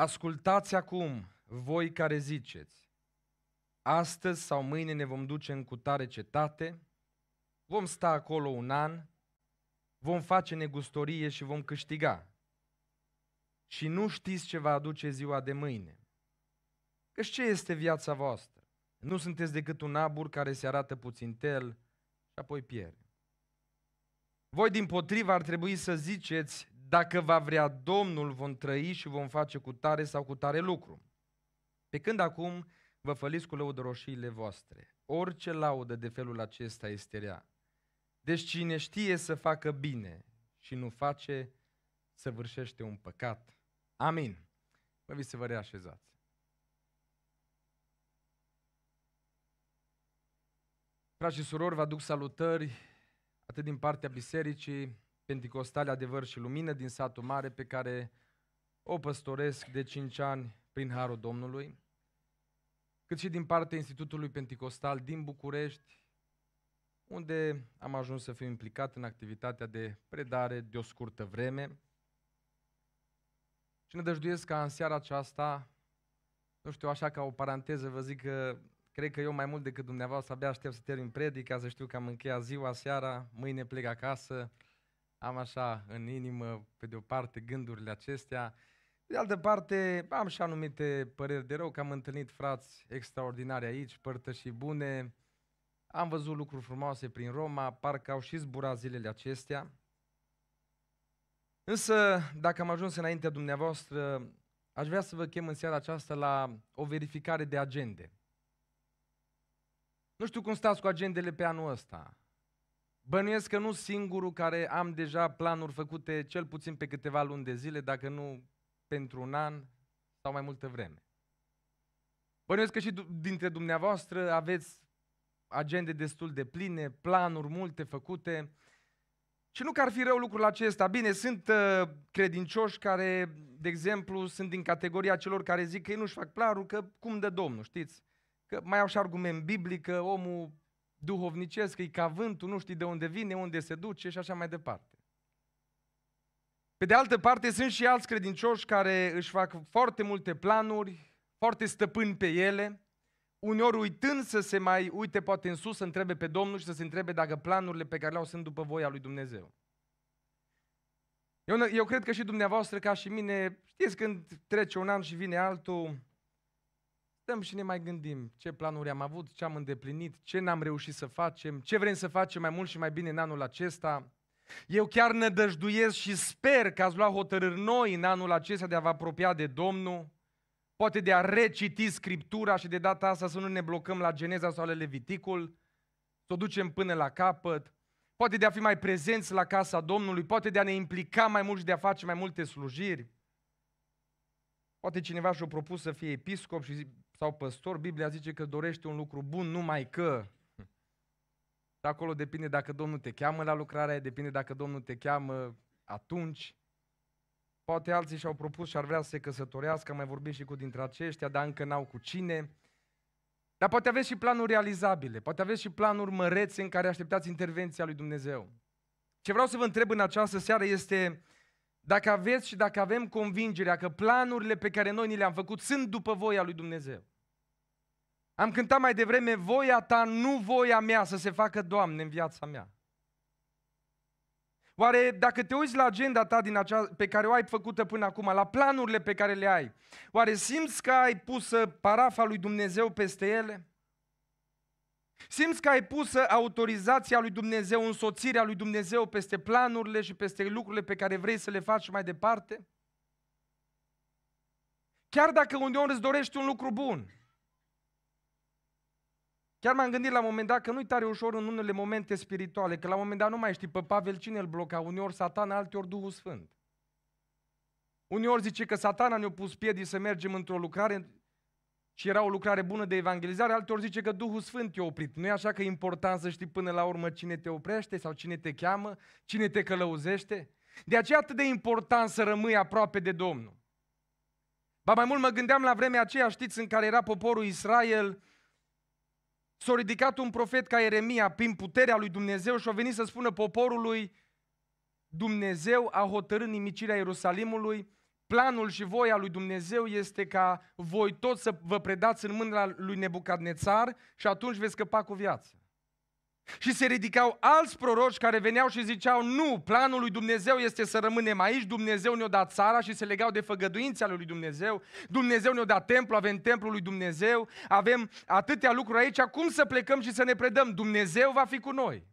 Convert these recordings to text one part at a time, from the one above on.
Ascultați acum, voi care ziceți, astăzi sau mâine ne vom duce în cutare cetate, vom sta acolo un an, vom face negustorie și vom câștiga. Și nu știți ce va aduce ziua de mâine. Căci ce este viața voastră? Nu sunteți decât un abur care se arată puțin tel și apoi pierde. Voi din potriva ar trebui să ziceți, dacă va vrea Domnul, vom trăi și vom face cu tare sau cu tare lucru. Pe când acum vă făliți cu lăudă roșiile voastre. Orice laudă de felul acesta este rea. Deci cine știe să facă bine și nu face, să vârșește un păcat. Amin. Vă vi să vă reașezați. Frați și surori, vă aduc salutări atât din partea bisericii, Pentecostale Adevăr și Lumină din satul mare pe care o păstoresc de 5 ani prin Harul Domnului, cât și din partea Institutului Pentecostal din București, unde am ajuns să fiu implicat în activitatea de predare de o scurtă vreme. Și ne dăjduiesc ca în seara aceasta, nu știu, așa ca o paranteză, vă zic că cred că eu mai mult decât dumneavoastră abia aștept să termin predica, să știu că am încheiat ziua, seara, mâine plec acasă, am așa în inimă, pe de o parte, gândurile acestea. De altă parte, am și anumite păreri de rău, că am întâlnit frați extraordinari aici, părtășii bune, am văzut lucruri frumoase prin Roma, parcă au și zburat zilele acestea. Însă, dacă am ajuns înaintea dumneavoastră, aș vrea să vă chem în seara aceasta la o verificare de agende. Nu știu cum stați cu agendele pe anul ăsta. Bănuiesc că nu singurul care am deja planuri făcute cel puțin pe câteva luni de zile, dacă nu pentru un an sau mai multă vreme. Bănuiesc că și dintre dumneavoastră aveți agende destul de pline, planuri multe făcute. Și nu că ar fi rău lucrul acesta. Bine, sunt uh, credincioși care, de exemplu, sunt din categoria celor care zic că ei nu-și fac planul, că cum dă Domnul, știți? Că mai au și argument biblic, că omul duhovnicesc, e ca vântul, nu știi de unde vine, unde se duce și așa mai departe. Pe de altă parte, sunt și alți credincioși care își fac foarte multe planuri, foarte stăpâni pe ele, uneori uitând să se mai uite poate în sus, să întrebe pe Domnul și să se întrebe dacă planurile pe care le-au sunt după voia lui Dumnezeu. Eu, eu cred că și dumneavoastră, ca și mine, știți când trece un an și vine altul, stăm și ne mai gândim ce planuri am avut, ce am îndeplinit, ce n-am reușit să facem, ce vrem să facem mai mult și mai bine în anul acesta. Eu chiar nădăjduiesc și sper că ați luat hotărâri noi în anul acesta de a vă apropia de Domnul, poate de a reciti Scriptura și de data asta să nu ne blocăm la Geneza sau la Leviticul, să o ducem până la capăt, poate de a fi mai prezenți la casa Domnului, poate de a ne implica mai mult și de a face mai multe slujiri. Poate cineva și-a propus să fie episcop și sau păstor, Biblia zice că dorește un lucru bun numai că. De acolo depinde dacă Domnul te cheamă la lucrarea aia, depinde dacă Domnul te cheamă atunci. Poate alții și-au propus și ar vrea să se căsătorească, am mai vorbit și cu dintre aceștia, dar încă n-au cu cine. Dar poate aveți și planuri realizabile, poate aveți și planuri mărețe în care așteptați intervenția lui Dumnezeu. Ce vreau să vă întreb în această seară este dacă aveți și dacă avem convingerea că planurile pe care noi ni le-am făcut sunt după voia lui Dumnezeu. Am cântat mai devreme, voia ta, nu voia mea să se facă, Doamne, în viața mea. Oare dacă te uiți la agenda ta din acea, pe care o ai făcută până acum, la planurile pe care le ai, oare simți că ai pusă parafa lui Dumnezeu peste ele? Simți că ai pusă autorizația lui Dumnezeu, însoțirea lui Dumnezeu peste planurile și peste lucrurile pe care vrei să le faci mai departe? Chiar dacă uneori îți dorești un lucru bun, Chiar m-am gândit la un moment dat că nu-i tare ușor în unele momente spirituale, că la un moment dat nu mai știi pe Pavel cine îl bloca, uneori satana, alteori Duhul Sfânt. Uneori zice că satana ne-a pus piedii să mergem într-o lucrare și era o lucrare bună de evangelizare, alteori zice că Duhul Sfânt te-a oprit. Nu e așa că e important să știi până la urmă cine te oprește sau cine te cheamă, cine te călăuzește? De aceea atât de important să rămâi aproape de Domnul. Ba mai mult mă gândeam la vremea aceea, știți, în care era poporul Israel s-a ridicat un profet ca Ieremia prin puterea lui Dumnezeu și a venit să spună poporului Dumnezeu a hotărât nimicirea Ierusalimului, planul și voia lui Dumnezeu este ca voi toți să vă predați în mâna lui Nebucadnețar și atunci veți scăpa cu viață. Și se ridicau alți proroci care veneau și ziceau, nu, planul lui Dumnezeu este să rămânem aici, Dumnezeu ne-a dat țara și se legau de făgăduința lui Dumnezeu, Dumnezeu ne-a dat templu, avem templul lui Dumnezeu, avem atâtea lucruri aici, cum să plecăm și să ne predăm? Dumnezeu va fi cu noi.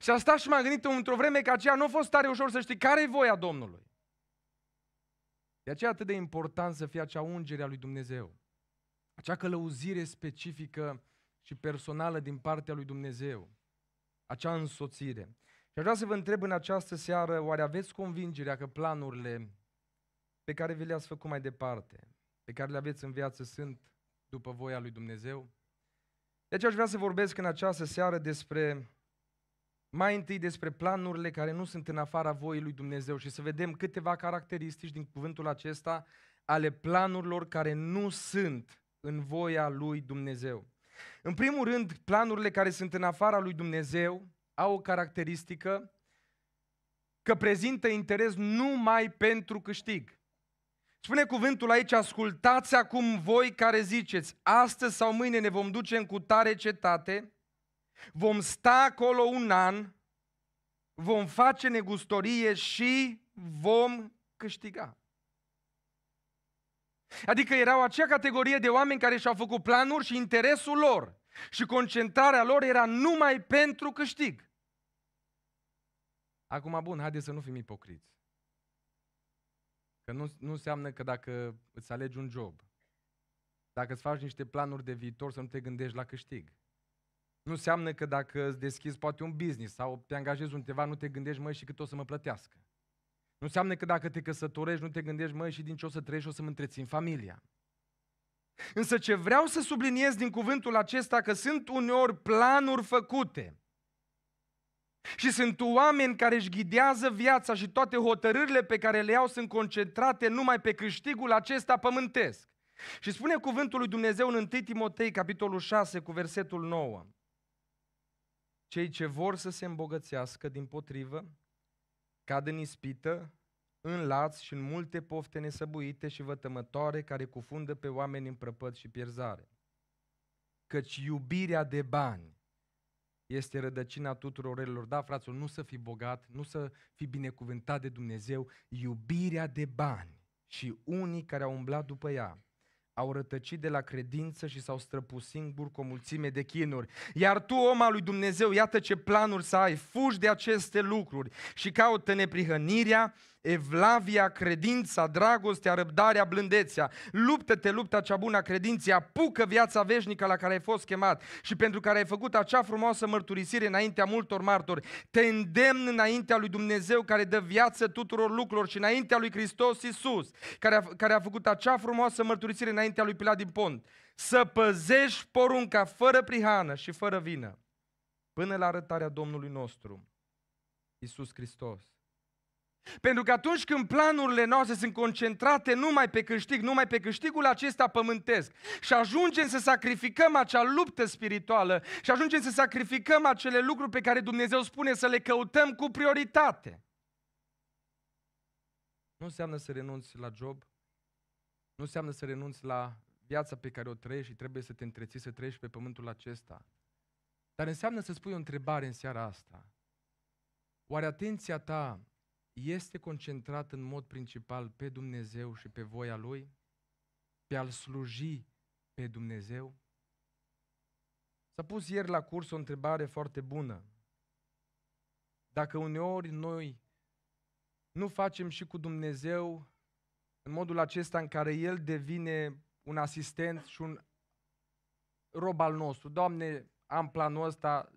Și asta și m-am gândit într-o vreme că aceea nu a fost tare ușor să știi care e voia Domnului. De aceea atât de important să fie acea ungere a lui Dumnezeu. Acea călăuzire specifică și personală din partea lui Dumnezeu, acea însoțire. Și aș vrea să vă întreb în această seară, oare aveți convingerea că planurile pe care vi le-ați făcut mai departe, pe care le aveți în viață, sunt după voia lui Dumnezeu? Deci aș vrea să vorbesc în această seară despre, mai întâi despre planurile care nu sunt în afara voii lui Dumnezeu și să vedem câteva caracteristici din cuvântul acesta ale planurilor care nu sunt în voia lui Dumnezeu. În primul rând, planurile care sunt în afara lui Dumnezeu au o caracteristică că prezintă interes numai pentru câștig. Spune cuvântul aici, ascultați acum voi care ziceți, astăzi sau mâine ne vom duce în cutare cetate, vom sta acolo un an, vom face negustorie și vom câștiga. Adică erau acea categorie de oameni care și-au făcut planuri și interesul lor și concentrarea lor era numai pentru câștig. Acum, bun, haideți să nu fim ipocriți. Că nu, nu înseamnă că dacă îți alegi un job, dacă îți faci niște planuri de viitor să nu te gândești la câștig. Nu înseamnă că dacă îți deschizi poate un business sau te angajezi undeva, nu te gândești, mai și cât o să mă plătească. Nu înseamnă că dacă te căsătorești, nu te gândești, măi, și din ce o să trăiești, o să mă întrețin familia. Însă ce vreau să subliniez din cuvântul acesta, că sunt uneori planuri făcute și sunt oameni care își ghidează viața și toate hotărârile pe care le iau sunt concentrate numai pe câștigul acesta pământesc. Și spune cuvântul lui Dumnezeu în 1 Timotei, capitolul 6, cu versetul 9. Cei ce vor să se îmbogățească din potrivă, cad în ispită, în laț și în multe pofte nesăbuite și vătămătoare care cufundă pe oameni în prăpăt și pierzare. Căci iubirea de bani este rădăcina tuturor relelor. Da, fraților, nu să fii bogat, nu să fii binecuvântat de Dumnezeu, iubirea de bani și unii care au umblat după ea au rătăcit de la credință și s-au străpus singur cu o mulțime de chinuri. Iar tu, om al lui Dumnezeu, iată ce planuri să ai, fugi de aceste lucruri și caută neprihănirea, evlavia, credința, dragostea, răbdarea, blândețea. Luptă-te lupta cea bună a credinței, apucă viața veșnică la care ai fost chemat și pentru care ai făcut acea frumoasă mărturisire înaintea multor martori. Te îndemn înaintea lui Dumnezeu care dă viață tuturor lucrurilor și înaintea lui Hristos Iisus, care a, care a făcut acea frumoasă mărturisire înaintea lui Pilat din Pont. Să păzești porunca fără prihană și fără vină până la arătarea Domnului nostru, Isus Hristos pentru că atunci când planurile noastre sunt concentrate numai pe câștig, numai pe câștigul acesta pământesc și ajungem să sacrificăm acea luptă spirituală și ajungem să sacrificăm acele lucruri pe care Dumnezeu spune să le căutăm cu prioritate. Nu înseamnă să renunți la job, nu înseamnă să renunți la viața pe care o trăiești și trebuie să te întreții să trăiești pe pământul acesta. Dar înseamnă să spui o întrebare în seara asta. Oare atenția ta este concentrat în mod principal pe Dumnezeu și pe voia Lui, pe a-L sluji pe Dumnezeu? S-a pus ieri la curs o întrebare foarte bună. Dacă uneori noi nu facem și cu Dumnezeu în modul acesta în care El devine un asistent și un rob al nostru. Doamne, am planul ăsta,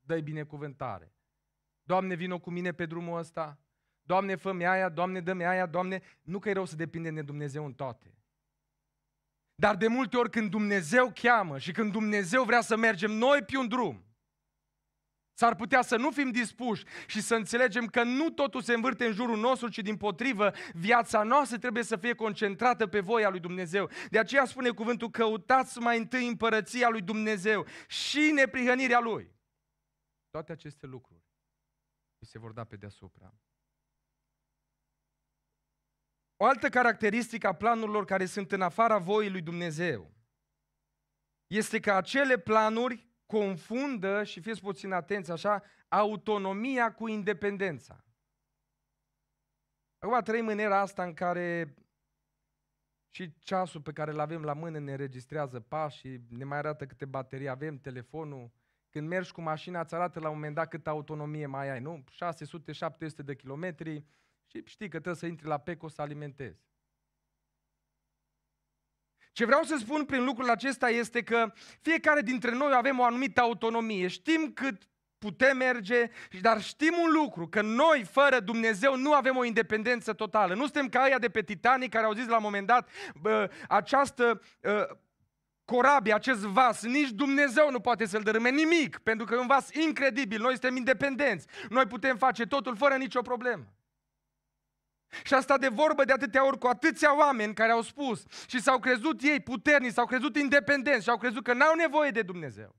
dă-i binecuvântare. Doamne, vină cu mine pe drumul ăsta, Doamne, fă-mi aia, Doamne, dă-mi aia, Doamne. Nu că e rău să depindem de Dumnezeu în toate. Dar de multe ori când Dumnezeu cheamă și când Dumnezeu vrea să mergem noi pe un drum, S-ar putea să nu fim dispuși și să înțelegem că nu totul se învârte în jurul nostru, ci din potrivă, viața noastră trebuie să fie concentrată pe voia lui Dumnezeu. De aceea spune cuvântul, căutați mai întâi împărăția lui Dumnezeu și neprihănirea lui. Toate aceste lucruri se vor da pe deasupra. O altă caracteristică a planurilor care sunt în afara voii lui Dumnezeu este că acele planuri confundă, și fiți puțin atenți așa, autonomia cu independența. Acum trăim în era asta în care și ceasul pe care îl avem la mână ne înregistrează pașii, ne mai arată câte baterii avem, telefonul. Când mergi cu mașina, îți arată la un moment dat câtă autonomie mai ai, nu? 600-700 de kilometri, și știi că trebuie să intri la PECO să alimentezi. Ce vreau să spun prin lucrul acesta este că fiecare dintre noi avem o anumită autonomie. Știm cât putem merge, dar știm un lucru, că noi fără Dumnezeu nu avem o independență totală. Nu suntem ca aia de pe Titanic care au zis la un moment dat bă, această bă, corabie, acest vas, nici Dumnezeu nu poate să-l dărâme nimic, pentru că e un vas incredibil, noi suntem independenți, noi putem face totul fără nicio problemă. Și asta de vorbă de atâtea ori cu atâția oameni care au spus și s-au crezut ei puternici, s-au crezut independenți și au crezut că n-au nevoie de Dumnezeu.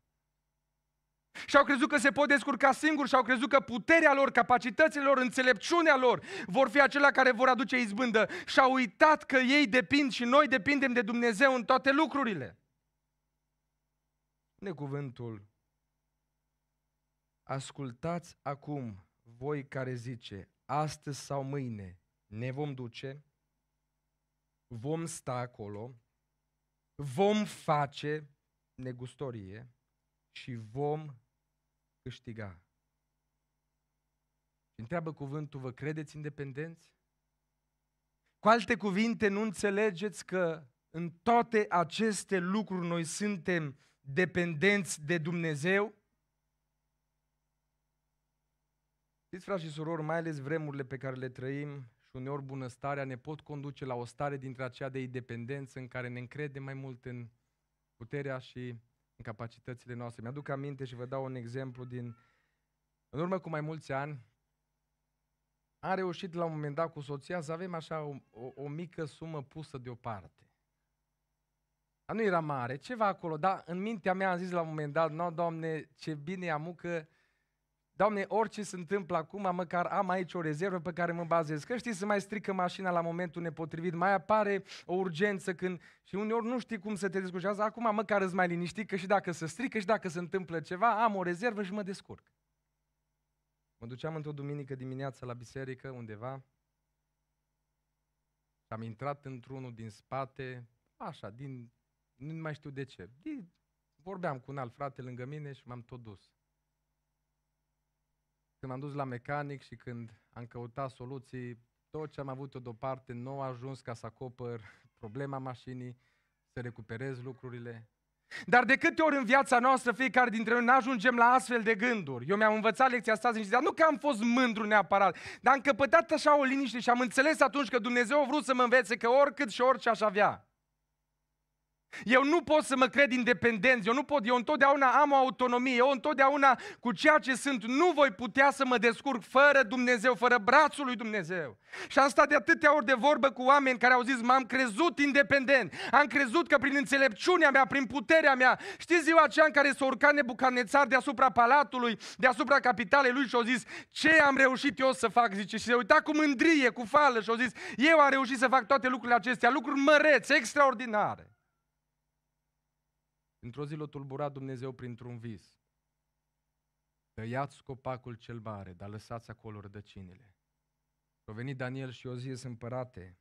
Și au crezut că se pot descurca singuri și au crezut că puterea lor, capacitățile lor, înțelepciunea lor vor fi acelea care vor aduce izbândă. Și au uitat că ei depind și noi depindem de Dumnezeu în toate lucrurile. Ne cuvântul. Ascultați acum voi care zice, astăzi sau mâine, ne vom duce, vom sta acolo, vom face negustorie și vom câștiga. Și întreabă cuvântul, vă credeți independenți? Cu alte cuvinte, nu înțelegeți că în toate aceste lucruri noi suntem dependenți de Dumnezeu? Știți, frați și surori, mai ales vremurile pe care le trăim și uneori bunăstarea ne pot conduce la o stare dintre aceea de independență în care ne încredem mai mult în puterea și în capacitățile noastre. Mi-aduc aminte și vă dau un exemplu din... În urmă cu mai mulți ani, am reușit la un moment dat cu soția să avem așa o, o, o mică sumă pusă deoparte. Dar nu era mare, ceva acolo, dar în mintea mea am zis la un moment dat, nu, no, Doamne, ce bine am amucă Doamne, orice se întâmplă acum, măcar am aici o rezervă pe care mă bazez. Că știi, să mai strică mașina la momentul nepotrivit, mai apare o urgență când și uneori nu știi cum să te descurcează. acum măcar îți mai liniști că și dacă se strică și dacă se întâmplă ceva, am o rezervă și mă descurc. Mă duceam într-o duminică dimineață la biserică undeva și am intrat într-unul din spate, așa, din, nu mai știu de ce. vorbeam cu un alt frate lângă mine și m-am tot dus. Când m-am dus la mecanic și când am căutat soluții, tot ce am avut o deoparte nu a ajuns ca să acopăr problema mașinii, să recuperez lucrurile. Dar de câte ori în viața noastră, fiecare dintre noi, ajungem la astfel de gânduri. Eu mi-am învățat lecția asta și nu că am fost mândru neapărat, dar am căpătat așa o liniște și am înțeles atunci că Dumnezeu a vrut să mă învețe că oricât și orice aș avea, eu nu pot să mă cred independent, eu nu pot, eu întotdeauna am o autonomie, eu întotdeauna cu ceea ce sunt nu voi putea să mă descurc fără Dumnezeu, fără brațul lui Dumnezeu. Și am stat de atâtea ori de vorbă cu oameni care au zis, m-am crezut independent, am crezut că prin înțelepciunea mea, prin puterea mea, știți ziua aceea în care s-a urcat nebucanețar deasupra palatului, deasupra capitalei lui și au zis, ce am reușit eu să fac, zice, și se uita cu mândrie, cu fală și au zis, eu am reușit să fac toate lucrurile acestea, lucruri măreți, extraordinare. Într-o zi l-a tulburat Dumnezeu printr-un vis. Tăiați copacul cel mare, dar lăsați acolo rădăcinile. A venit Daniel și o zis, împărate,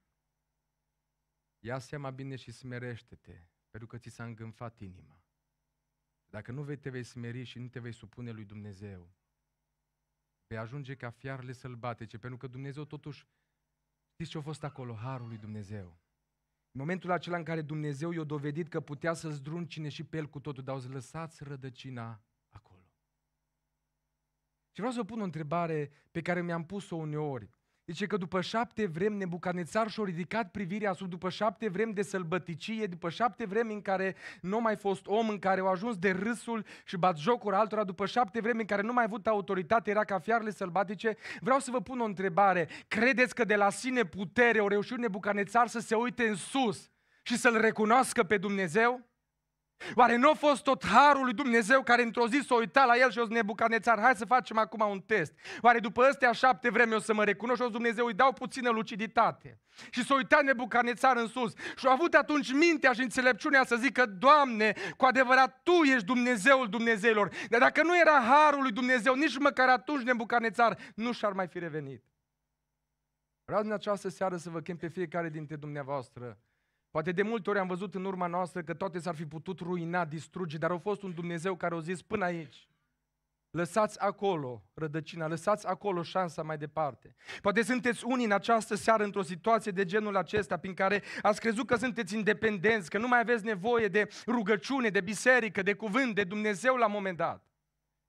ia seama bine și smerește-te, pentru că ți s-a îngânfat inima. Dacă nu vei te vei smeri și nu te vei supune lui Dumnezeu, vei ajunge ca fiarele sălbatice, pentru că Dumnezeu totuși, știți ce a fost acolo? Harul lui Dumnezeu. În momentul acela în care Dumnezeu i-a dovedit că putea să zdruncine și pe el cu totul, dar au zis lăsați rădăcina acolo. Și vreau să vă pun o întrebare pe care mi-am pus-o uneori. Zice că după șapte vremi Nebucanețar și-a ridicat privirea sub după șapte vremi de sălbăticie, după șapte vremi în care nu mai fost om, în care au ajuns de râsul și jocuri altora, după șapte vremi în care nu mai avut autoritate, era ca fiarele sălbatice. Vreau să vă pun o întrebare. Credeți că de la sine putere o reușit Nebucanețar să se uite în sus și să-L recunoască pe Dumnezeu? Oare nu a fost tot harul lui Dumnezeu care într-o zi s-a uitat la el și o zis nebucanețar, hai să facem acum un test. Oare după astea șapte vreme o să mă recunosc și o zis, Dumnezeu îi dau puțină luciditate. Și s-a uitat nebucanețar în sus și a avut atunci mintea și înțelepciunea să zică, Doamne, cu adevărat Tu ești Dumnezeul Dumnezeilor. Dar dacă nu era harul lui Dumnezeu, nici măcar atunci nebucanețar nu și-ar mai fi revenit. Vreau în această seară să vă chem pe fiecare dintre dumneavoastră Poate de multe ori am văzut în urma noastră că toate s-ar fi putut ruina, distruge, dar a fost un Dumnezeu care a zis până aici. Lăsați acolo rădăcina, lăsați acolo șansa mai departe. Poate sunteți unii în această seară într-o situație de genul acesta, prin care ați crezut că sunteți independenți, că nu mai aveți nevoie de rugăciune, de biserică, de cuvânt, de Dumnezeu la un moment dat.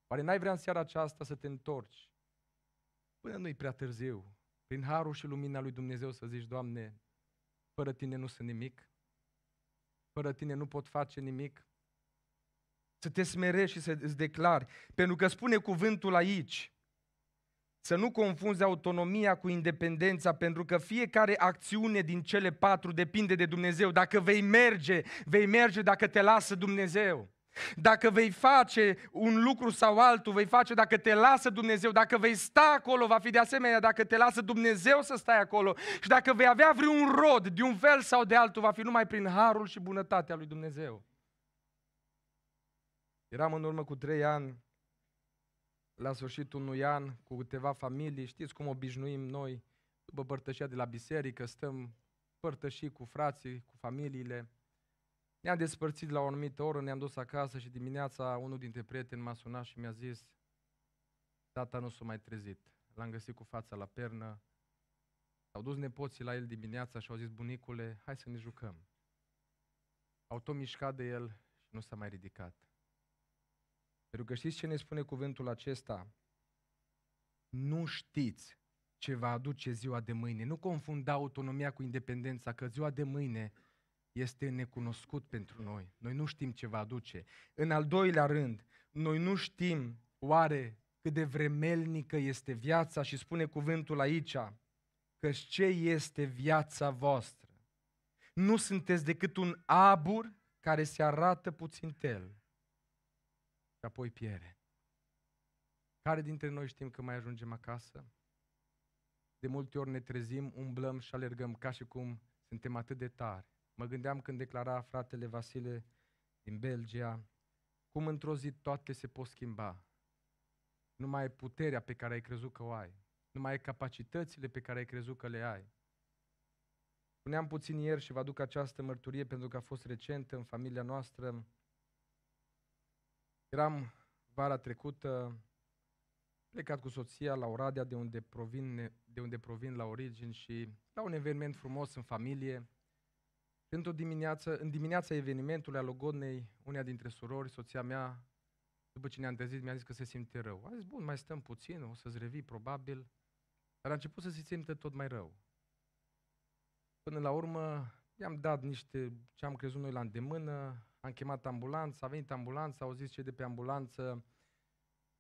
Oare n-ai vrea în seara aceasta să te întorci? Până nu-i prea târziu, prin harul și lumina lui Dumnezeu să zici, Doamne, fără tine nu sunt nimic. Fără tine nu pot face nimic. Să te smerești și să îți declari. Pentru că spune cuvântul aici, să nu confunzi autonomia cu independența, pentru că fiecare acțiune din cele patru depinde de Dumnezeu. Dacă vei merge, vei merge dacă te lasă Dumnezeu. Dacă vei face un lucru sau altul, vei face dacă te lasă Dumnezeu, dacă vei sta acolo, va fi de asemenea, dacă te lasă Dumnezeu să stai acolo și dacă vei avea vreun rod de un fel sau de altul, va fi numai prin harul și bunătatea lui Dumnezeu. Eram în urmă cu trei ani, la sfârșitul unui an, cu câteva familii, știți cum obișnuim noi, după părtășia de la biserică, stăm părtășii cu frații, cu familiile, ne-am despărțit la o anumită oră, ne-am dus acasă și dimineața unul dintre prieteni m-a sunat și mi-a zis tata nu s-a mai trezit. L-am găsit cu fața la pernă. S-au dus nepoții la el dimineața și au zis, bunicule, hai să ne jucăm. Au tot mișcat de el și nu s-a mai ridicat. Pentru că știți ce ne spune cuvântul acesta? Nu știți ce va aduce ziua de mâine. Nu confunda autonomia cu independența, că ziua de mâine este necunoscut pentru noi. Noi nu știm ce va aduce. În al doilea rând, noi nu știm oare cât de vremelnică este viața și spune cuvântul aici, că ce este viața voastră. Nu sunteți decât un abur care se arată puțin tel și apoi piere. Care dintre noi știm că mai ajungem acasă? De multe ori ne trezim, umblăm și alergăm ca și cum suntem atât de tari Mă gândeam când declara fratele Vasile din Belgia, cum într-o zi toate se pot schimba. Nu mai ai puterea pe care ai crezut că o ai. Nu mai ai capacitățile pe care ai crezut că le ai. Puneam puțin ieri și vă aduc această mărturie pentru că a fost recentă în familia noastră. Eram vara trecută plecat cu soția la Oradea, de unde provin, de unde provin la origini și la un eveniment frumos în familie. Într-o dimineață, în dimineața evenimentului al Logodnei, una dintre surori, soția mea, după ce ne-am trezit, mi-a zis că se simte rău. A zis, bun, mai stăm puțin, o să-ți revii probabil. Dar a început să se simtă tot mai rău. Până la urmă, i-am dat niște ce am crezut noi la îndemână, am chemat ambulanța, a venit ambulanța, au zis ce de pe ambulanță,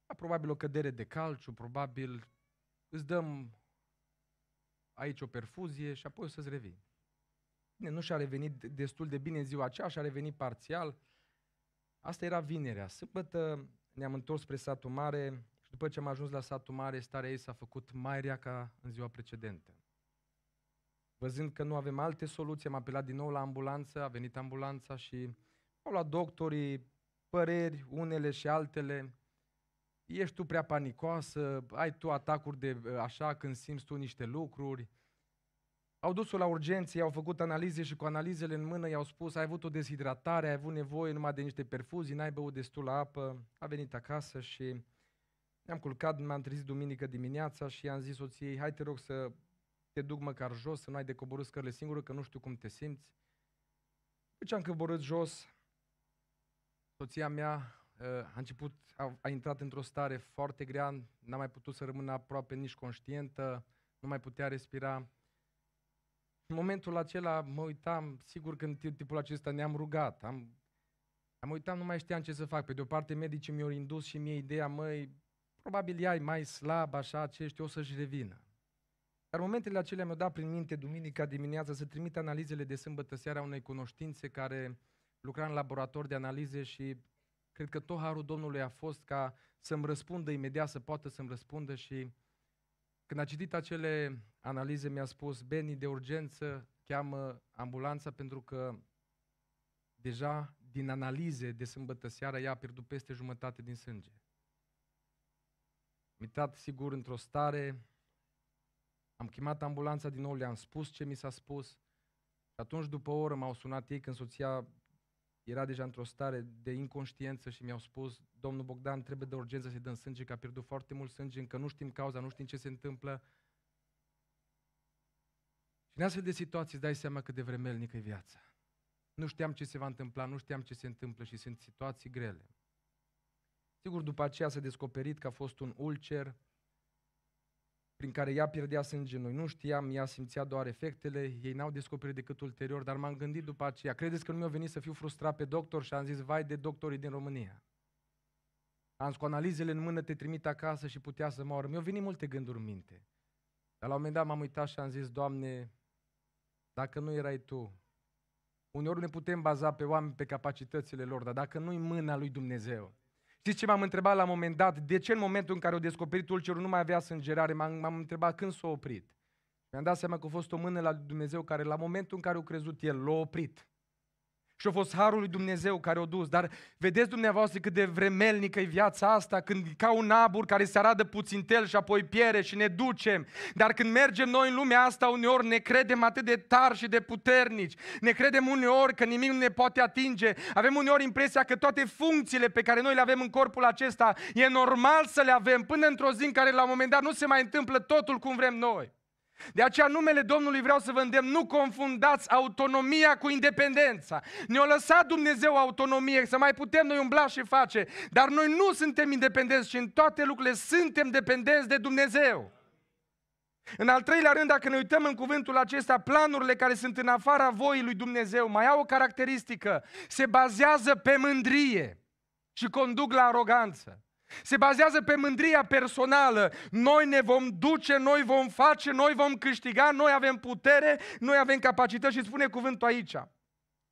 a, probabil o cădere de calciu, probabil îți dăm aici o perfuzie și apoi o să-ți revii. Bine, nu și-a revenit destul de bine ziua aceea, și-a revenit parțial. Asta era vinerea. Sâmbătă ne-am întors spre satul mare și după ce am ajuns la satul mare, starea ei s-a făcut mai rea ca în ziua precedentă. Văzând că nu avem alte soluții, am apelat din nou la ambulanță, a venit ambulanța și au luat doctorii păreri, unele și altele. Ești tu prea panicoasă, ai tu atacuri de așa când simți tu niște lucruri, au dus-o la i au făcut analize și cu analizele în mână i-au spus ai avut o deshidratare, ai avut nevoie numai de niște perfuzii, n-ai băut destul apă. A venit acasă și ne-am culcat, m-am trezit duminică dimineața și i-am zis soției, hai te rog să te duc măcar jos, să nu ai de coborât scările singură, că nu știu cum te simți. După deci ce am coborât jos, soția mea ă, a început, a, a intrat într-o stare foarte grea, n-a mai putut să rămână aproape nici conștientă, nu mai putea respira. În momentul acela mă uitam, sigur când tipul acesta ne-am rugat, am, am uitat, nu mai știam ce să fac. Pe de o parte medicii mi-au indus și mie ideea, măi, probabil ea e mai slab, așa, aceștia o să-și revină. Dar momentele acelea mi-au dat prin minte duminica dimineața să trimit analizele de sâmbătă seara unei cunoștințe care lucra în laborator de analize și cred că tot harul Domnului a fost ca să-mi răspundă imediat, să poată să-mi răspundă și când a citit acele analize mi-a spus, Beni, de urgență, cheamă ambulanța pentru că deja din analize de sâmbătă seara ea a pierdut peste jumătate din sânge. Mitat sigur într-o stare, am chemat ambulanța din nou, le-am spus ce mi s-a spus și atunci după o oră m-au sunat ei când soția era deja într-o stare de inconștiență și mi-au spus, domnul Bogdan, trebuie de urgență să-i dăm sânge, că a pierdut foarte mult sânge, încă nu știm cauza, nu știm ce se întâmplă, și în astfel de situații îți dai seama cât de vremelnică e viața. Nu știam ce se va întâmpla, nu știam ce se întâmplă și sunt situații grele. Sigur, după aceea s-a descoperit că a fost un ulcer prin care ea pierdea sânge. Noi nu știam, ea simțea doar efectele, ei n-au descoperit decât ulterior, dar m-am gândit după aceea. Credeți că nu mi-a venit să fiu frustrat pe doctor și am zis, vai de doctorii din România. Am cu analizele în mână, te trimit acasă și putea să moară. Mi-au venit multe gânduri în minte. Dar la un moment dat m-am uitat și am zis, Doamne, dacă nu erai tu, uneori ne putem baza pe oameni, pe capacitățile lor, dar dacă nu-i mâna lui Dumnezeu. Știți ce m-am întrebat la un moment dat? De ce în momentul în care au descoperit ulcerul nu mai avea sângerare? M-am, m-am întrebat când s-a oprit. Mi-am dat seama că a fost o mână la Dumnezeu care la momentul în care au crezut el l-a oprit. Și a fost harul lui Dumnezeu care o dus. Dar vedeți dumneavoastră cât de vremelnică e viața asta, când ca un abur care se arată puțin tel și apoi piere și ne ducem. Dar când mergem noi în lumea asta, uneori ne credem atât de tari și de puternici. Ne credem uneori că nimic nu ne poate atinge. Avem uneori impresia că toate funcțiile pe care noi le avem în corpul acesta e normal să le avem până într-o zi în care la un moment dat nu se mai întâmplă totul cum vrem noi. De aceea numele Domnului vreau să vă îndemn, nu confundați autonomia cu independența. Ne-a lăsat Dumnezeu autonomie, să mai putem noi umbla și face, dar noi nu suntem independenți ci în toate lucrurile suntem dependenți de Dumnezeu. În al treilea rând, dacă ne uităm în cuvântul acesta, planurile care sunt în afara voii lui Dumnezeu mai au o caracteristică, se bazează pe mândrie și conduc la aroganță. Se bazează pe mândria personală. Noi ne vom duce, noi vom face, noi vom câștiga, noi avem putere, noi avem capacități și spune cuvântul aici.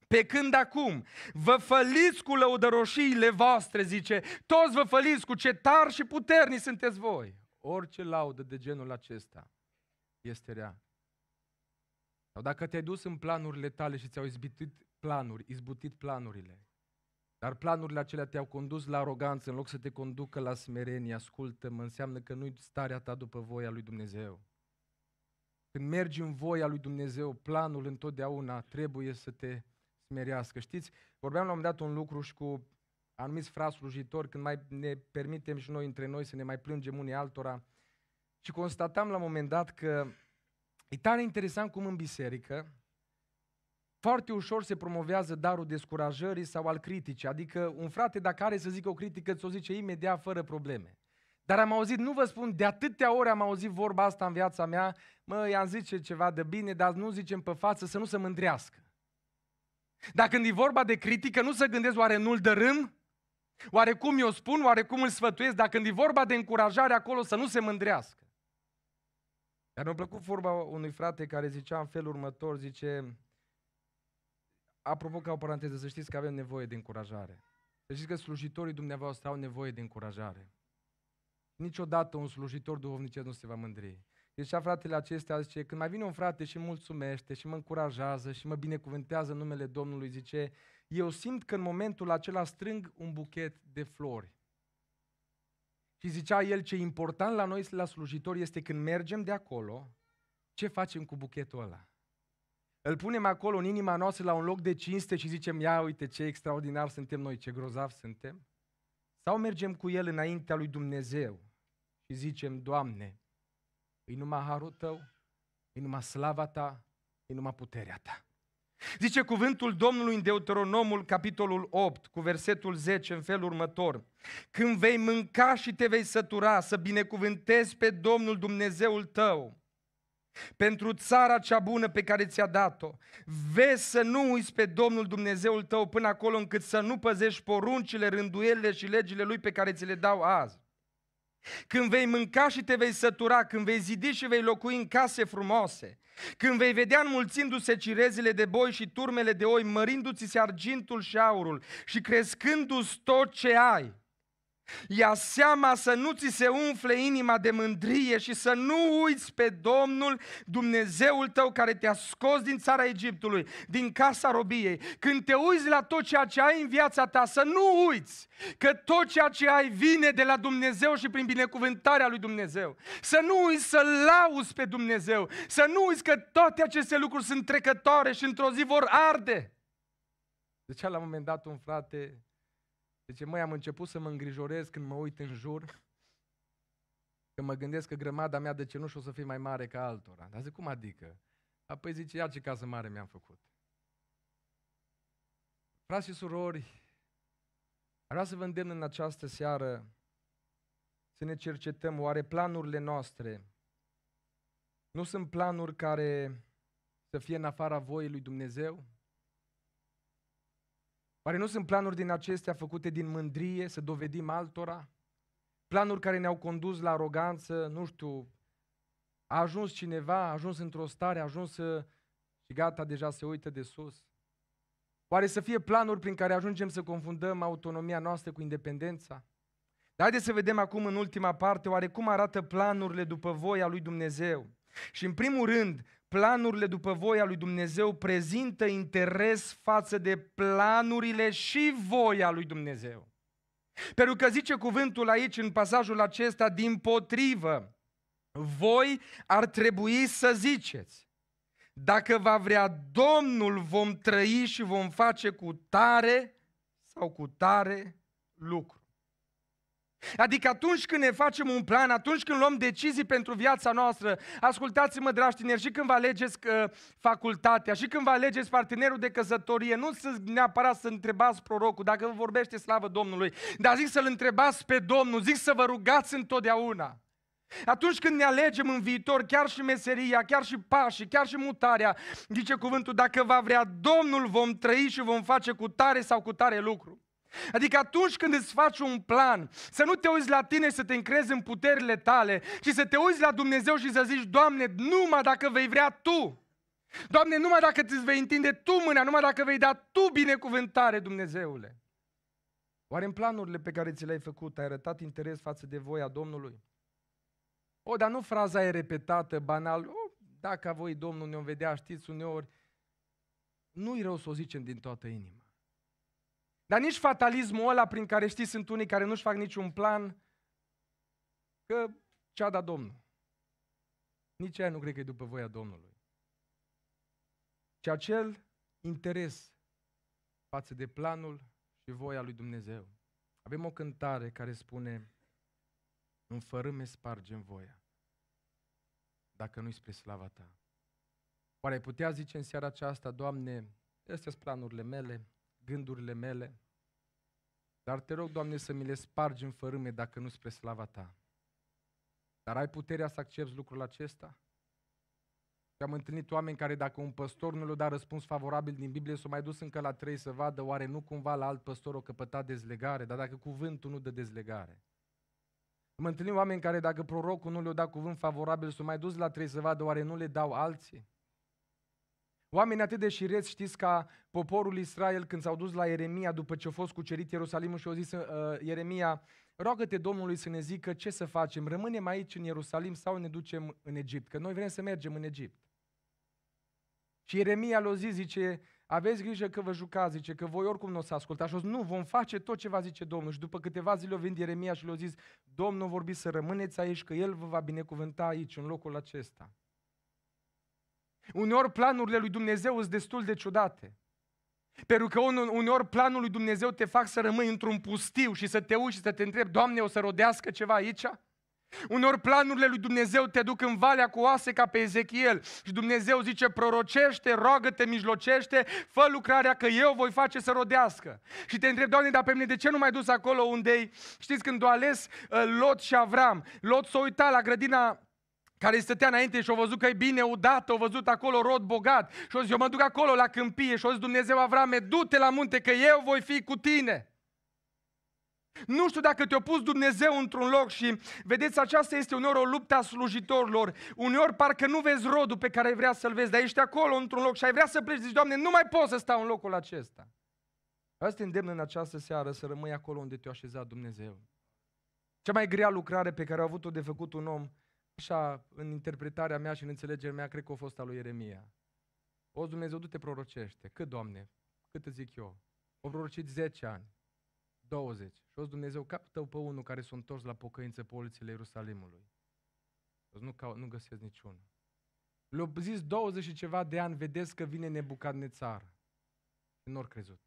Pe când acum vă făliți cu lăudăroșiile voastre, zice, toți vă făliți cu ce tari și puterni sunteți voi. Orice laudă de genul acesta este rea. Sau dacă te-ai dus în planurile tale și ți-au izbutit planuri, izbutit planurile, dar planurile acelea te-au condus la aroganță în loc să te conducă la smerenie. Ascultă-mă, înseamnă că nu-i starea ta după voia lui Dumnezeu. Când mergi în voia lui Dumnezeu, planul întotdeauna trebuie să te smerească. Știți, vorbeam la un moment dat un lucru și cu anumiți frați slujitori, când mai ne permitem și noi între noi să ne mai plângem unii altora, și constatam la un moment dat că e tare interesant cum în biserică foarte ușor se promovează darul descurajării sau al criticii. Adică un frate, dacă are să zică o critică, ți-o zice imediat, fără probleme. Dar am auzit, nu vă spun, de atâtea ori am auzit vorba asta în viața mea, mă, i-am zice ceva de bine, dar nu zicem pe față să nu se mândrească. Dar când e vorba de critică, nu să gândesc oare nu-l dărâm? Oare cum eu spun, oare cum îl sfătuiesc? Dar când e vorba de încurajare acolo, să nu se mândrească. Dar mi-a plăcut vorba unui frate care zicea în felul următor, zice, apropo, ca o paranteză, să știți că avem nevoie de încurajare. Să știți că slujitorii dumneavoastră au nevoie de încurajare. Niciodată un slujitor duhovnicesc nu se va mândri. Deci, fratele acesta zice, când mai vine un frate și mulțumește și mă încurajează și mă binecuvântează în numele Domnului, zice, eu simt că în momentul acela strâng un buchet de flori. Și zicea el, ce important la noi, la slujitori, este când mergem de acolo, ce facem cu buchetul ăla? Îl punem acolo în inima noastră la un loc de cinste și zicem, ia uite ce extraordinar suntem noi, ce grozav suntem? Sau mergem cu el înaintea lui Dumnezeu și zicem, Doamne, e numai harul Tău, e numai slava Ta, e numai puterea Ta. Zice cuvântul Domnului în Deuteronomul, capitolul 8, cu versetul 10, în felul următor. Când vei mânca și te vei sătura, să binecuvântezi pe Domnul Dumnezeul tău pentru țara cea bună pe care ți-a dat-o. Vezi să nu uiți pe Domnul Dumnezeul tău până acolo încât să nu păzești poruncile, rânduielile și legile Lui pe care ți le dau azi. Când vei mânca și te vei sătura, când vei zidi și vei locui în case frumoase, când vei vedea înmulțindu-se cirezile de boi și turmele de oi, mărindu-ți se argintul și aurul și crescându-ți tot ce ai, Ia seama să nu ți se umfle inima de mândrie și să nu uiți pe Domnul Dumnezeul tău care te-a scos din țara Egiptului, din casa robiei. Când te uiți la tot ceea ce ai în viața ta, să nu uiți că tot ceea ce ai vine de la Dumnezeu și prin binecuvântarea lui Dumnezeu. Să nu uiți să lauzi pe Dumnezeu, să nu uiți că toate aceste lucruri sunt trecătoare și într-o zi vor arde. Deci la un moment dat un frate Zice, măi, am început să mă îngrijorez când mă uit în jur, că mă gândesc că grămada mea de cenușă o să fie mai mare ca altora. Dar zic, cum adică? Apoi zice, ia ce casă mare mi-am făcut. Frați și surori, vreau să vă îndemn în această seară să ne cercetăm oare planurile noastre nu sunt planuri care să fie în afara voii lui Dumnezeu? Oare nu sunt planuri din acestea făcute din mândrie, să dovedim altora? Planuri care ne-au condus la aroganță, nu știu, a ajuns cineva, a ajuns într-o stare, a ajuns să... și gata, deja se uită de sus. Oare să fie planuri prin care ajungem să confundăm autonomia noastră cu independența? Dar haideți să vedem acum în ultima parte, oare cum arată planurile după voia lui Dumnezeu. Și în primul rând, Planurile după voia lui Dumnezeu prezintă interes față de planurile și voia lui Dumnezeu. Pentru că zice cuvântul aici, în pasajul acesta, din potrivă, voi ar trebui să ziceți, dacă va vrea Domnul, vom trăi și vom face cu tare sau cu tare lucru. Adică atunci când ne facem un plan, atunci când luăm decizii pentru viața noastră, ascultați-mă, dragi tineri, și când vă alegeți uh, facultatea, și când vă alegeți partenerul de căsătorie, nu să neapărat să întrebați prorocul, dacă vă vorbește slavă Domnului, dar zic să-L întrebați pe Domnul, zic să vă rugați întotdeauna. Atunci când ne alegem în viitor, chiar și meseria, chiar și pașii, chiar și mutarea, zice cuvântul, dacă va vrea Domnul, vom trăi și vom face cu tare sau cu tare lucru. Adică atunci când îți faci un plan, să nu te uiți la tine și să te încrezi în puterile tale, ci să te uiți la Dumnezeu și să zici, Doamne, numai dacă vei vrea Tu. Doamne, numai dacă îți vei întinde Tu mâna, numai dacă vei da Tu binecuvântare, Dumnezeule. Oare în planurile pe care ți le-ai făcut ai arătat interes față de voia Domnului? O, dar nu fraza e repetată, banal, o, dacă voi Domnul ne-o vedea, știți, uneori, nu-i rău să o zicem din toată inima. Dar nici fatalismul ăla prin care știi sunt unii care nu-și fac niciun plan, că ce-a dat Domnul. Nici aia nu cred că e după voia Domnului. Ci acel interes față de planul și voia lui Dumnezeu. Avem o cântare care spune în fărâme spargem voia, dacă nu-i spre slava Ta. Oare ai putea zice în seara aceasta, Doamne, astea sunt planurile mele, gândurile mele, dar te rog, Doamne, să mi le spargi în fărâme dacă nu spre slava Ta. Dar ai puterea să accepti lucrul acesta? Și am întâlnit oameni care dacă un păstor nu le-a dat răspuns favorabil din Biblie, s-au s-o mai dus încă la trei să vadă oare nu cumva la alt păstor o căpăta dezlegare, dar dacă cuvântul nu dă dezlegare. Am întâlnit oameni care dacă prorocul nu le-a dat cuvânt favorabil, s-au s-o mai dus la trei să vadă oare nu le dau alții. Oamenii atât de șireți știți ca poporul Israel când s-au dus la Ieremia după ce a fost cucerit Ierusalimul și au zis uh, Ieremia, roagă-te Domnului să ne zică ce să facem, rămânem aici în Ierusalim sau ne ducem în Egipt, că noi vrem să mergem în Egipt. Și Ieremia l-a zis, zice, aveți grijă că vă jucați, zice, că voi oricum nu o să ascultați. Și zis, nu, vom face tot ce va zice Domnul. Și după câteva zile o vin Ieremia și l a zis, Domnul vorbi să rămâneți aici, că El vă va binecuvânta aici, în locul acesta. Uneori planurile lui Dumnezeu sunt destul de ciudate. Pentru că uneori planul lui Dumnezeu te fac să rămâi într-un pustiu și să te uiți și să te întrebi, Doamne, o să rodească ceva aici? Unor planurile lui Dumnezeu te duc în valea cu oase ca pe Ezechiel și Dumnezeu zice prorocește, roagă-te, mijlocește, fă lucrarea că eu voi face să rodească. Și te întreb, Doamne, dar pe mine de ce nu mai dus acolo unde i Știți când o ales uh, Lot și Avram, Lot s-a uitat la grădina care stătea înainte și au văzut că e bine udat, au văzut acolo rod bogat și au zis, eu mă duc acolo la câmpie și au zis, Dumnezeu Avrame, du-te la munte că eu voi fi cu tine. Nu știu dacă te-a pus Dumnezeu într-un loc și vedeți, aceasta este uneori o luptă a slujitorilor. Uneori parcă nu vezi rodul pe care ai vrea să-l vezi, dar ești acolo într-un loc și ai vrea să pleci, zici, Doamne, nu mai pot să stau în locul acesta. Asta te îndemn în această seară să rămâi acolo unde te-a așezat Dumnezeu. Cea mai grea lucrare pe care a avut-o de făcut un om așa, în interpretarea mea și în înțelegerea mea, cred că a fost a lui Ieremia. O, Dumnezeu, du-te prorocește. Cât, Doamne? Cât îți zic eu? O prorocit 10 ani, 20. Și o, Dumnezeu, capul tău pe unul care sunt întors la pocăință pe ulițele Ierusalimului. Deci nu, ca, nu găsesc niciunul. Le-au zis 20 și ceva de ani, vedeți că vine Nebucadnețar. Nu crezut.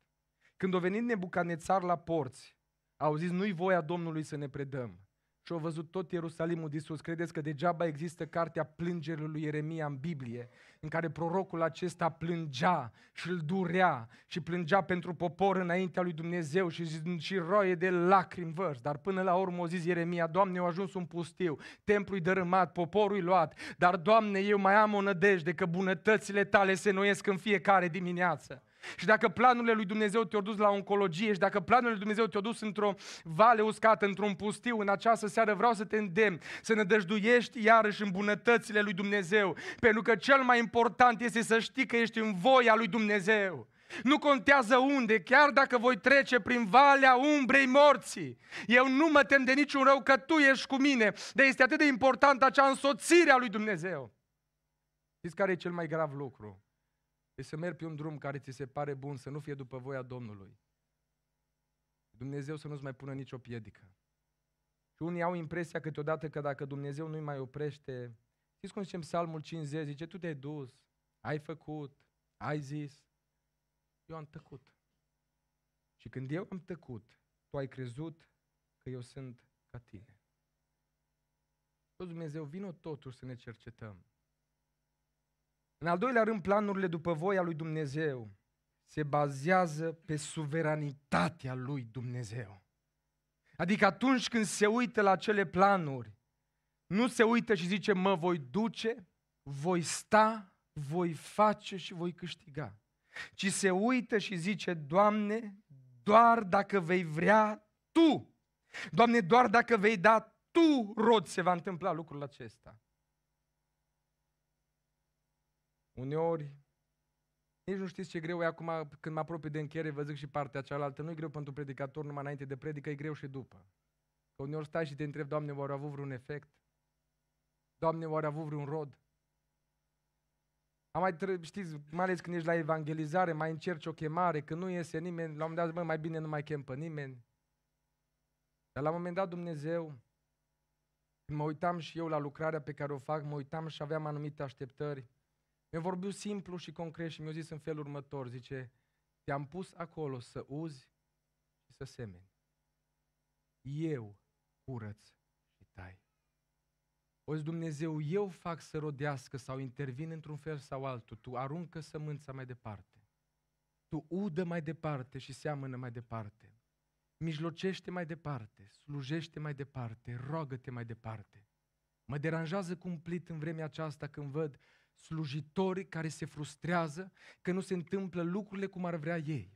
Când a venit Nebucadnețar la porți, au zis, nu-i voia Domnului să ne predăm și au văzut tot Ierusalimul de sus. Credeți că degeaba există cartea plângerilor lui Ieremia în Biblie, în care prorocul acesta plângea și îl durea și plângea pentru popor înaintea lui Dumnezeu și, și roie de lacrimi vărs. Dar până la urmă o zis Ieremia, Doamne, eu ajuns un pustiu, templul dărâmat, poporul luat, dar Doamne, eu mai am o nădejde că bunătățile tale se noiesc în fiecare dimineață. Și dacă planurile lui Dumnezeu te-au dus la oncologie și dacă planurile lui Dumnezeu te-au dus într-o vale uscată, într-un pustiu, în această seară vreau să te îndemn, să dăjduiești iarăși în bunătățile lui Dumnezeu. Pentru că cel mai important este să știi că ești în voia lui Dumnezeu. Nu contează unde, chiar dacă voi trece prin valea umbrei morții. Eu nu mă tem de niciun rău că tu ești cu mine, dar este atât de important acea însoțire a lui Dumnezeu. Știți care e cel mai grav lucru? E să mergi pe un drum care ți se pare bun, să nu fie după voia Domnului. Dumnezeu să nu-ți mai pună nicio piedică. Și unii au impresia câteodată că dacă Dumnezeu nu-i mai oprește, știți cum zicem psalmul 50, zice, tu te-ai dus, ai făcut, ai zis, eu am tăcut. Și când eu am tăcut, tu ai crezut că eu sunt ca tine. Tot Dumnezeu, vină totuși să ne cercetăm. În al doilea rând, planurile după voia lui Dumnezeu se bazează pe suveranitatea lui Dumnezeu. Adică atunci când se uită la acele planuri, nu se uită și zice, mă voi duce, voi sta, voi face și voi câștiga. Ci se uită și zice, Doamne, doar dacă vei vrea Tu. Doamne, doar dacă vei da Tu rod se va întâmpla lucrul acesta. Uneori, nici nu știți ce greu e acum când mă apropii de încheiere, vă zic și partea cealaltă. Nu e greu pentru predicator numai înainte de predică, e greu și după. Că uneori stai și te întrebi, Doamne, oare a avut vreun efect? Doamne, oare a avut vreun rod? Am mai tre- știți, mai ales când ești la evangelizare, mai încerci o chemare, că nu iese nimeni, la un moment dat, bă, mai bine nu mai chem pe nimeni. Dar la un moment dat Dumnezeu, când mă uitam și eu la lucrarea pe care o fac, mă uitam și aveam anumite așteptări, mi-a vorbit simplu și concret și mi-a zis în felul următor, zice, te-am pus acolo să uzi și să semeni. Eu curăț și tai. zi Dumnezeu, eu fac să rodească sau intervin într-un fel sau altul. Tu aruncă sămânța mai departe. Tu udă mai departe și seamănă mai departe. Mijlocește mai departe, slujește mai departe, roagă-te mai departe. Mă deranjează cumplit în vremea aceasta când văd slujitori care se frustrează că nu se întâmplă lucrurile cum ar vrea ei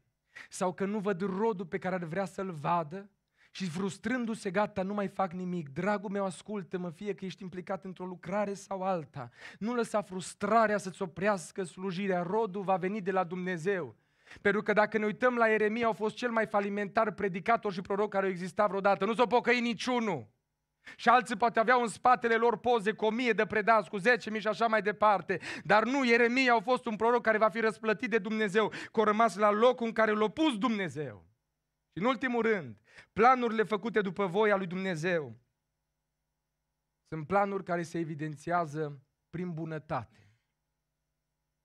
sau că nu văd rodul pe care ar vrea să-l vadă și frustrându-se, gata, nu mai fac nimic. Dragul meu, ascultă-mă, fie că ești implicat într-o lucrare sau alta. Nu lăsa frustrarea să-ți oprească slujirea. Rodul va veni de la Dumnezeu. Pentru că dacă ne uităm la Eremia, au fost cel mai falimentar predicator și proroc care a existat vreodată. Nu s-o pocăi niciunul. Și alții poate aveau în spatele lor poze cu o mie de predați, cu zece mii și așa mai departe. Dar nu, Ieremia au fost un proroc care va fi răsplătit de Dumnezeu, că a rămas la locul în care l-a pus Dumnezeu. Și în ultimul rând, planurile făcute după voia lui Dumnezeu sunt planuri care se evidențiază prin bunătate.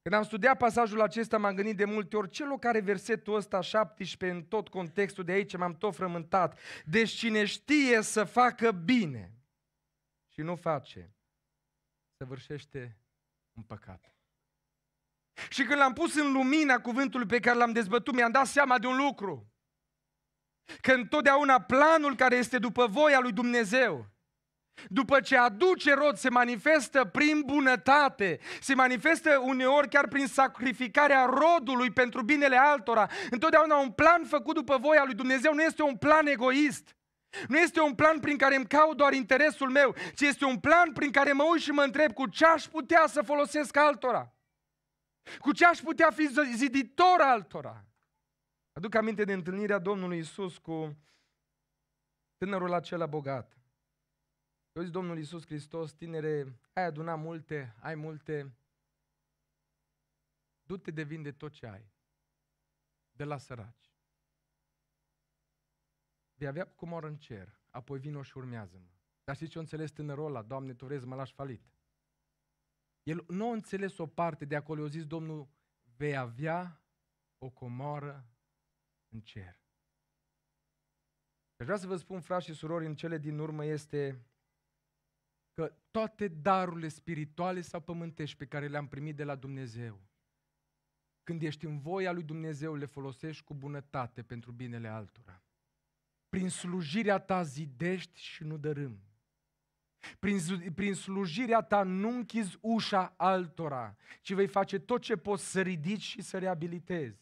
Când am studiat pasajul acesta, m-am gândit de multe ori celor care versetul ăsta 17 în tot contextul de aici m-am tot frământat. Deci cine știe să facă bine și nu face, săvârșește un păcat. Și când l-am pus în lumina cuvântului pe care l-am dezbătut, mi-am dat seama de un lucru. Că întotdeauna planul care este după voia lui Dumnezeu după ce aduce rod, se manifestă prin bunătate, se manifestă uneori chiar prin sacrificarea rodului pentru binele altora. Întotdeauna un plan făcut după voia lui Dumnezeu nu este un plan egoist. Nu este un plan prin care îmi caut doar interesul meu, ci este un plan prin care mă uit și mă întreb cu ce aș putea să folosesc altora. Cu ce aș putea fi ziditor altora. Aduc aminte de întâlnirea Domnului Isus cu tânărul acela bogat. Eu zic, Domnul Iisus Hristos, tinere, ai adunat multe, ai multe, du-te de vinde tot ce ai, de la săraci. Vei avea cum or în cer, apoi vino și urmează-mă. Dar știți ce o înțeles tânărul ăla? Doamne, Torez, mă lași falit. El nu a înțeles o parte de acolo, eu zis Domnul, vei avea o comoară în cer. Aș vrea să vă spun, frați și surori, în cele din urmă este că toate darurile spirituale sau pământești pe care le-am primit de la Dumnezeu, când ești în voia lui Dumnezeu, le folosești cu bunătate pentru binele altora. Prin slujirea ta zidești și nu dărâm. Prin, prin slujirea ta nu închizi ușa altora, ci vei face tot ce poți să ridici și să reabilitezi.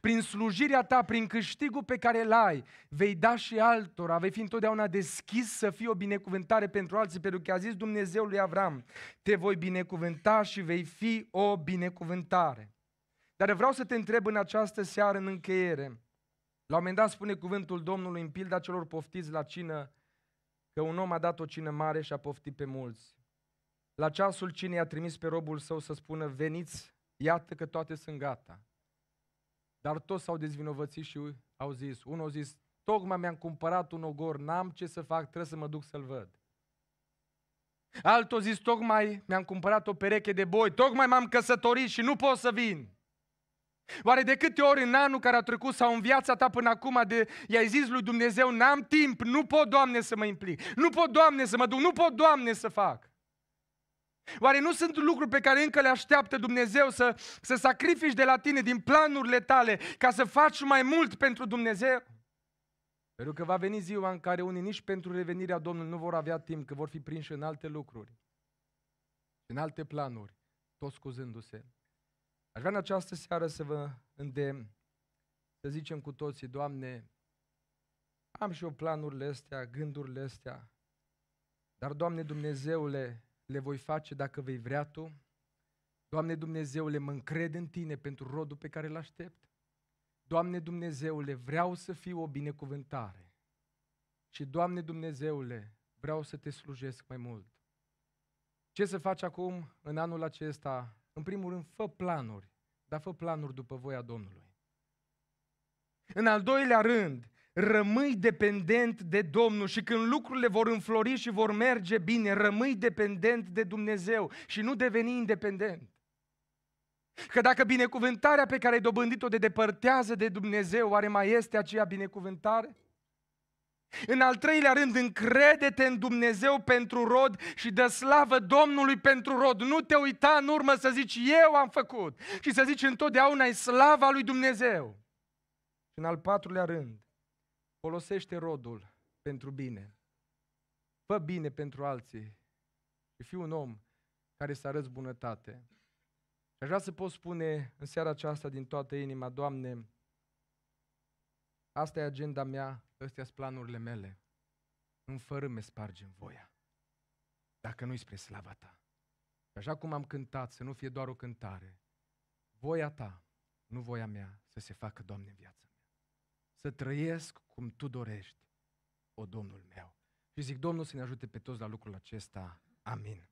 Prin slujirea ta, prin câștigul pe care îl ai, vei da și altora, vei fi întotdeauna deschis să fii o binecuvântare pentru alții, pentru că a zis Dumnezeu lui Avram, te voi binecuvânta și vei fi o binecuvântare. Dar vreau să te întreb în această seară, în încheiere, la un moment dat spune cuvântul Domnului în pilda celor poftiți la cină, că un om a dat o cină mare și a poftit pe mulți. La ceasul cine i-a trimis pe robul său să spună, veniți, iată că toate sunt gata. Dar toți s-au dezvinovățit și au zis, unul a zis, tocmai mi-am cumpărat un ogor, n-am ce să fac, trebuie să mă duc să-l văd. Altul a zis, tocmai mi-am cumpărat o pereche de boi, tocmai m-am căsătorit și nu pot să vin. Oare de câte ori în anul care a trecut sau în viața ta până acum de, i-ai zis lui Dumnezeu, n-am timp, nu pot, Doamne, să mă implic, nu pot, Doamne, să mă duc, nu pot, Doamne, să fac. Oare nu sunt lucruri pe care încă le așteaptă Dumnezeu să, să sacrifici de la tine, din planurile tale, ca să faci mai mult pentru Dumnezeu? Pentru că va veni ziua în care unii nici pentru revenirea Domnului nu vor avea timp, că vor fi prinși în alte lucruri, în alte planuri, tot scuzându-se. Aș vrea în această seară să vă îndemn, să zicem cu toții, Doamne, am și eu planurile astea, gândurile astea, dar, Doamne Dumnezeule, le voi face dacă vei vrea Tu. Doamne Dumnezeule, mă încred în Tine pentru rodul pe care îl aștept. Doamne Dumnezeule, vreau să fiu o binecuvântare. Și Doamne Dumnezeule, vreau să Te slujesc mai mult. Ce să faci acum, în anul acesta? În primul rând, fă planuri, dar fă planuri după voia Domnului. În al doilea rând, rămâi dependent de Domnul și când lucrurile vor înflori și vor merge bine, rămâi dependent de Dumnezeu și nu deveni independent. Că dacă binecuvântarea pe care ai dobândit-o de depărtează de Dumnezeu, oare mai este aceea binecuvântare? În al treilea rând, încrede-te în Dumnezeu pentru rod și dă slavă Domnului pentru rod. Nu te uita în urmă să zici, eu am făcut. Și să zici întotdeauna, e slava lui Dumnezeu. În al patrulea rând, Folosește rodul pentru bine. Fă bine pentru alții și fii un om care să arăți bunătate. Și aș vrea să pot spune în seara aceasta din toată inima, Doamne, asta e agenda mea, astea sunt planurile mele. În fărâme spargem voia, dacă nu-i spre slava Ta. Și așa cum am cântat, să nu fie doar o cântare, voia Ta, nu voia mea, să se facă, Doamne, în viața să trăiesc cum tu dorești, o Domnul meu. Și zic, Domnul să ne ajute pe toți la lucrul acesta. Amin.